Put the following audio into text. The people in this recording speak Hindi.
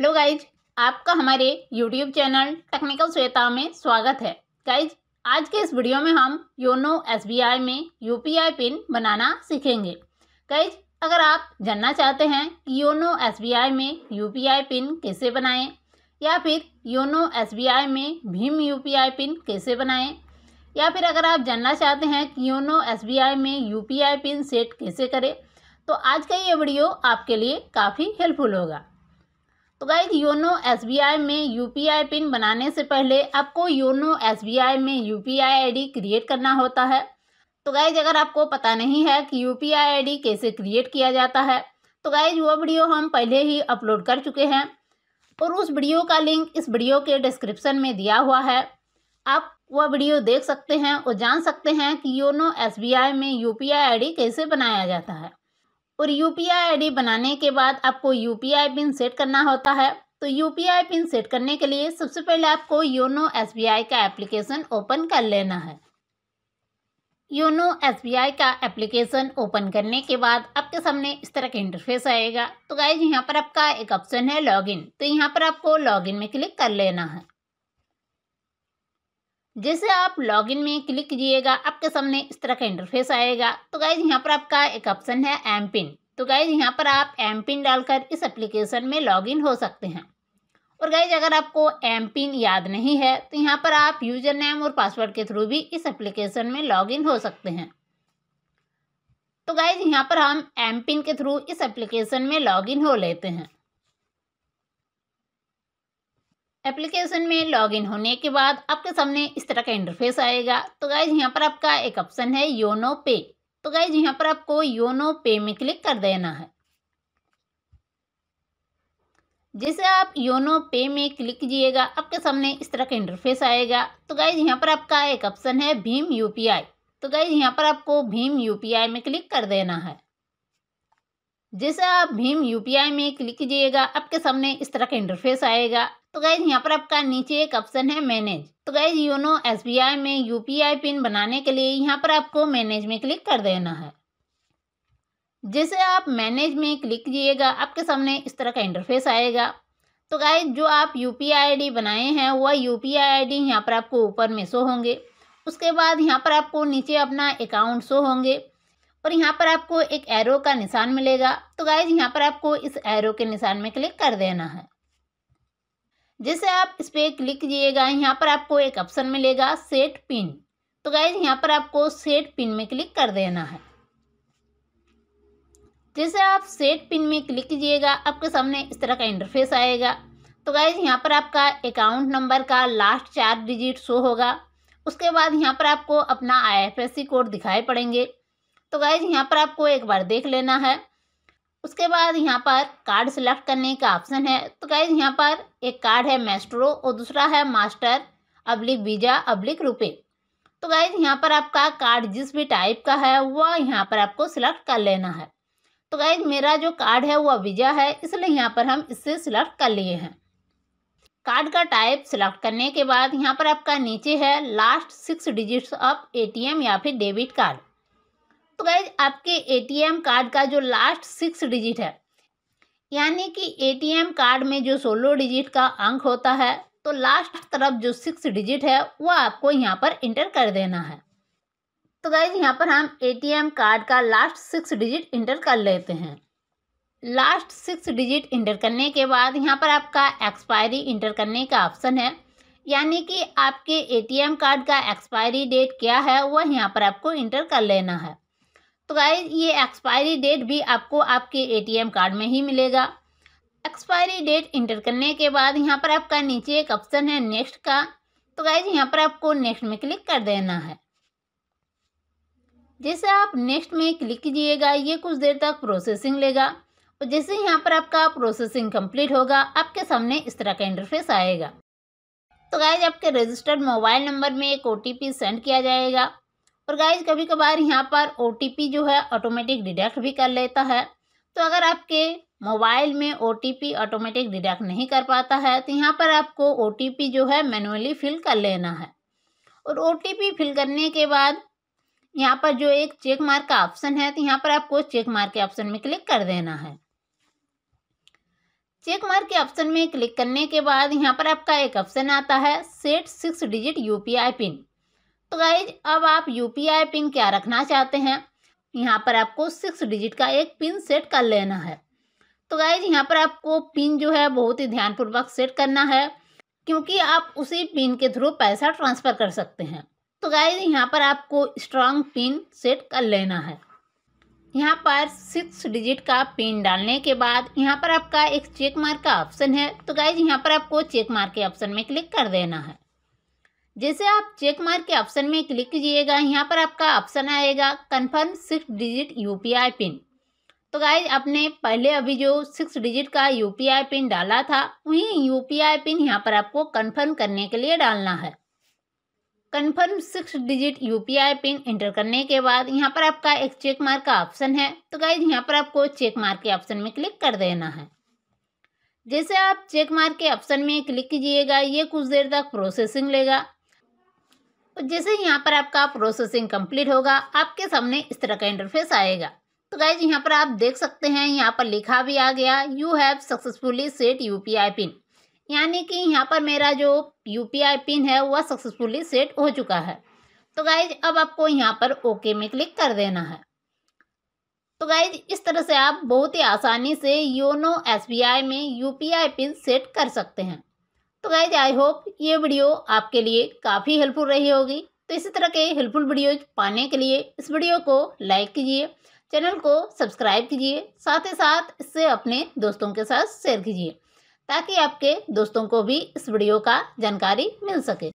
हेलो गाइज आपका हमारे यूट्यूब चैनल टेक्निकल श्वेता में स्वागत है गाइज आज के इस वीडियो में हम योनो एसबीआई में यूपीआई पिन बनाना सीखेंगे गाइज अगर आप जानना चाहते हैं कि योनो एसबीआई में यूपीआई पिन कैसे बनाएं या फिर योनो एसबीआई में भीम यूपीआई पिन कैसे बनाएं या फिर अगर आप जानना चाहते हैं कि योनो एस में यू पिन सेट कैसे करें तो आज का ये वीडियो आपके लिए काफ़ी हेल्पफुल होगा तो गाइज योनो एस में यू पिन बनाने से पहले आपको योनो एस में यू पी आई क्रिएट करना होता है तो गाइज अगर आपको पता नहीं है कि यू पी आई कैसे क्रिएट किया जाता है तो गाइज वो वीडियो हम पहले ही अपलोड कर चुके हैं और उस वीडियो का लिंक इस वीडियो के डिस्क्रिप्शन में दिया हुआ है आप वह वीडियो देख सकते हैं और जान सकते हैं कि योनो एस में यू पी कैसे बनाया जाता है और यू पी आई बनाने के बाद आपको यू पिन सेट करना होता है तो यू पिन सेट करने के लिए सबसे पहले आपको योनो एस बी आई का एप्लीकेशन ओपन कर लेना है योनो एस बी आई का एप्लीकेशन ओपन करने के बाद आपके सामने इस तरह का इंटरफेस आएगा तो गाइज यहाँ पर आपका एक ऑप्शन है लॉगिन तो यहाँ पर आपको लॉगिन में क्लिक कर लेना है जैसे आप लॉगिन में क्लिक कीजिएगा आपके सामने इस तरह का इंटरफेस आएगा तो गाइज यहाँ पर आपका एक ऑप्शन है एम पिन तो गाइज यहाँ पर आप एम पिन डालकर इस एप्लीकेशन में लॉगिन हो सकते हैं और गाइज अगर आपको एम पिन याद नहीं है तो यहाँ पर आप यूजर नेम और पासवर्ड के थ्रू भी इस एप्लीकेशन में लॉगिन हो सकते हैं तो गाइज यहाँ पर हम एम पिन के थ्रू इस एप्लीकेशन में लॉगिन हो लेते हैं एप्लीकेशन में लॉगिन होने के बाद आपके सामने इस तरह का इंटरफेस आएगा तो गाइज यहाँ पर आपका एक ऑप्शन है योनो पे तो गाइज यहाँ पर आपको योनो पे में क्लिक कर देना है जैसे आप योनो पे में क्लिक तो तो कीजिएगा आपके सामने इस तरह का इंटरफेस आएगा तो गाइज यहाँ पर आपका एक ऑप्शन है भीम यू तो गाइज यहाँ पर आपको भीम यू में क्लिक कर देना है जैसे आप भीम यू में क्लिक कीजिएगा आपके सामने इस तरह का इंटरफेस आएगा तो गैज यहाँ पर आपका नीचे एक ऑप्शन है मैनेज तो गैज योनो एस में यू पिन बनाने के लिए यहाँ पर आपको मैनेज में क्लिक कर देना है जैसे आप मैनेज में क्लिक कीजिएगा आपके सामने इस तरह का इंटरफेस आएगा तो गाय जो आप यू पी आई डी बनाए हैं वह U P I I D यहाँ पर आपको ऊपर में शो होंगे उसके बाद यहाँ पर आपको नीचे अपना अकाउंट शो होंगे और यहाँ पर आपको एक एरो का निशान मिलेगा तो गाय यहाँ पर आपको इस एरो के निशान में क्लिक कर देना है जैसे आप इस पर क्लिक कीजिएगा यहाँ पर आपको एक ऑप्शन मिलेगा सेट पिन तो गाइज यहाँ पर आपको सेट पिन में क्लिक कर देना है जैसे आप सेट पिन में क्लिक कीजिएगा आपके सामने इस तरह का इंटरफेस आएगा तो गाइज यहाँ पर आपका अकाउंट नंबर का लास्ट चार डिजिट शो होगा उसके बाद यहाँ पर आपको अपना आई कोड दिखाई पड़ेंगे तो गाइज यहाँ पर आपको एक बार देख लेना है उसके बाद यहाँ पर कार्ड सेलेक्ट करने का ऑप्शन है तो गाइज यहाँ पर एक कार्ड है मेस्ट्रो और दूसरा है मास्टर अब्लिक वीज़ा अब्लिक रुपये तो गाइज यहाँ पर आपका कार्ड जिस भी टाइप का है वह यहाँ पर आपको सिलेक्ट कर लेना है तो गाइज मेरा जो कार्ड है वह वीज़ा है इसलिए यहाँ पर हम इससे सिलेक्ट कर लिए हैं कार्ड का टाइप सिलेक्ट करने के बाद यहाँ पर आपका नीचे है last six digits of ATM या फिर डेबिट कार्ड तो गैज आपके एटीएम कार्ड का जो लास्ट सिक्स डिजिट है यानी कि एटीएम कार्ड में जो सोलह डिजिट का अंक होता है तो लास्ट तरफ जो सिक्स डिजिट है वह आपको यहाँ पर इंटर कर देना है तो गैज यहाँ पर हम एटीएम कार्ड का लास्ट सिक्स डिजिट इंटर कर लेते हैं लास्ट सिक्स डिजिट इंटर करने के बाद यहाँ पर आपका एक्सपायरी इंटर करने का ऑप्शन है यानी कि आपके एटीएम कार्ड का एक्सपायरी डेट क्या है वह यहाँ पर आपको इंटर कर लेना है तो गाइज ये एक्सपायरी डेट भी आपको आपके एटीएम कार्ड में ही मिलेगा एक्सपायरी डेट इंटर करने के बाद यहाँ पर आपका नीचे एक ऑप्शन है नेक्स्ट का तो गाइज यहाँ पर आपको नेक्स्ट में क्लिक कर देना है जैसे आप नेक्स्ट में क्लिक कीजिएगा ये कुछ देर तक प्रोसेसिंग लेगा और जैसे यहाँ पर आपका प्रोसेसिंग कंप्लीट होगा आपके सामने इस तरह का इंटरफेस आएगा तो गाइज आपके रजिस्टर्ड मोबाइल नंबर में एक ओ सेंड किया जाएगा और गाइज कभी कभार यहाँ पर ओ जो है ऑटोमेटिक डिडक्ट भी कर लेता है तो अगर आपके मोबाइल में ओ ऑटोमेटिक डिडक्ट नहीं कर पाता है तो यहाँ पर आपको ओ जो है मैनुअली फिल कर लेना है और ओ फिल करने के बाद यहाँ पर जो एक चेक मार्क का ऑप्शन है तो यहाँ पर आपको चेक मार्क के ऑप्शन में क्लिक कर देना है चेक मार्क के ऑप्शन में क्लिक करने के बाद यहाँ पर आपका एक ऑप्शन आता है set six digit UPI pin तो गाइज अब आप यूपीआई पिन क्या रखना चाहते हैं यहाँ पर आपको सिक्स डिजिट का एक पिन सेट कर लेना है तो गाइज यहाँ पर आपको पिन जो है बहुत ही ध्यानपूर्वक सेट करना है क्योंकि आप उसी पिन के थ्रू पैसा ट्रांसफ़र कर सकते हैं तो गाइज यहाँ पर आपको स्ट्रॉन्ग पिन सेट कर लेना है यहाँ पर सिक्स डिजिट का पिन डालने के बाद यहाँ पर आपका एक चेक मार्क का ऑप्शन है तो गाइज यहाँ पर आपको चेक मार्क के ऑप्शन में क्लिक कर देना है जैसे आप चेक मार्क के ऑप्शन में क्लिक कीजिएगा यहाँ पर आपका ऑप्शन आएगा confirm six digit U pin तो गाइज आपने पहले अभी जो सिक्स डिजिट का यू पिन डाला था वही यू पिन यहाँ पर आपको कन्फर्म करने के लिए डालना है confirm six digit U pin enter करने के बाद यहाँ पर आपका एक चेक मार्क का ऑप्शन है तो गाइज यहाँ पर आपको चेक मार्क के ऑप्शन में क्लिक कर देना है जैसे आप चेक मार्क के ऑप्शन में क्लिक कीजिएगा ये कुछ देर तक प्रोसेसिंग लेगा तो जैसे ही यहाँ पर आपका प्रोसेसिंग कंप्लीट होगा आपके सामने इस तरह का इंटरफेस आएगा तो गाइज यहाँ पर आप देख सकते हैं यहाँ पर लिखा भी आ गया you have successfully set U pin यानी कि यहाँ पर मेरा जो यू पिन है वह सक्सेसफुली सेट हो चुका है तो गाइज अब आपको यहाँ पर ओके में क्लिक कर देना है तो गाइज इस तरह से आप बहुत ही आसानी से योनो एस में यू पिन सेट कर सकते हैं तो गाइज आई होप ये वीडियो आपके लिए काफ़ी हेल्पफुल रही होगी तो इसी तरह के हेल्पफुल वीडियोज पाने के लिए इस वीडियो को लाइक कीजिए चैनल को सब्सक्राइब कीजिए साथ ही साथ इससे अपने दोस्तों के साथ शेयर कीजिए ताकि आपके दोस्तों को भी इस वीडियो का जानकारी मिल सके